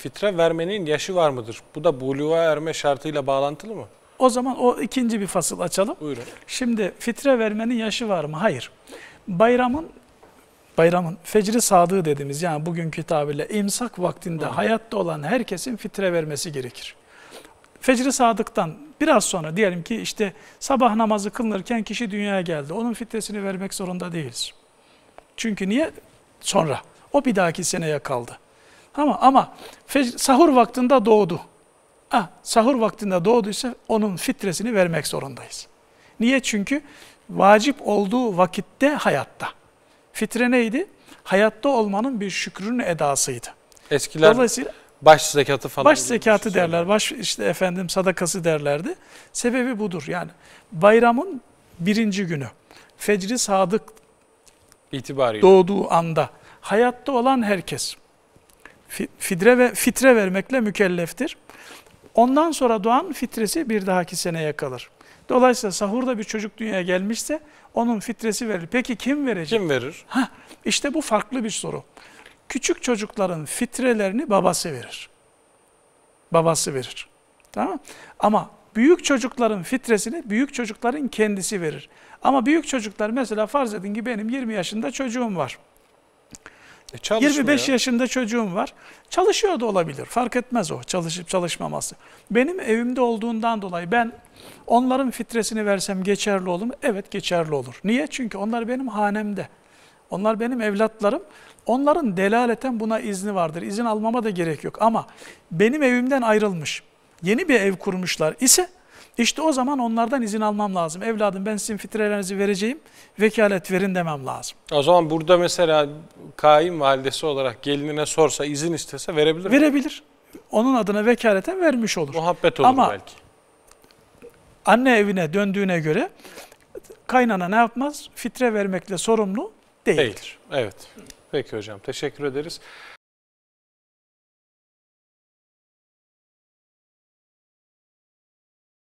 fitre vermenin yaşı var mıdır? Bu da buluğa erme şartıyla bağlantılı mı? O zaman o ikinci bir fasıl açalım. Buyurun. Şimdi fitre vermenin yaşı var mı? Hayır. Bayramın bayramın fecri sadığı dediğimiz yani bugünkü tabirle imsak vaktinde Hı. hayatta olan herkesin fitre vermesi gerekir. Fecri sadıktan biraz sonra diyelim ki işte sabah namazı kılınırken kişi dünyaya geldi. Onun fitresini vermek zorunda değiliz. Çünkü niye? Sonra. O bir dahaki seneye kaldı. Ama ama sahur vaktinde doğdu. Ah, sahur vaktinde doğduysa onun fitresini vermek zorundayız. Niye? Çünkü vacip olduğu vakitte hayatta. Fitre neydi? Hayatta olmanın bir şükrün edasıydı. Eskiler Dolayısıyla baş zekatı falan. Baş zekatı şey derler. Baş işte efendim sadakası derlerdi. Sebebi budur. Yani bayramın birinci günü. Fecri sadık itibariyle doğduğu anda hayatta olan herkes fidre ve fitre vermekle mükelleftir. Ondan sonra doğan fitresi bir dahaki seneye kalır. Dolayısıyla sahurda bir çocuk dünyaya gelmişse onun fitresi verilir. Peki kim verecek? Kim verir? Heh, işte bu farklı bir soru. Küçük çocukların fitrelerini babası verir. Babası verir. Tamam Ama büyük çocukların fitresini büyük çocukların kendisi verir. Ama büyük çocuklar mesela farz edin ki benim 20 yaşında çocuğum var. E, çalışmıyor. 25 yaşında çocuğum var. Çalışıyor da olabilir. Fark etmez o çalışıp çalışmaması. Benim evimde olduğundan dolayı ben onların fitresini versem geçerli olur mu? Evet geçerli olur. Niye? Çünkü onlar benim hanemde. Onlar benim evlatlarım. Onların delaleten buna izni vardır. İzin almama da gerek yok. Ama benim evimden ayrılmış, yeni bir ev kurmuşlar ise işte o zaman onlardan izin almam lazım. Evladım ben sizin fitrelerinizi vereceğim, vekalet verin demem lazım. O zaman burada mesela kayınvalidesi olarak gelinine sorsa, izin istese verebilir mi? Verebilir. Onun adına vekaleten vermiş olur. Muhabbet olur Ama belki. anne evine döndüğüne göre kaynana ne yapmaz? Fitre vermekle sorumlu değildir. Değil. Evet. Peki hocam teşekkür ederiz.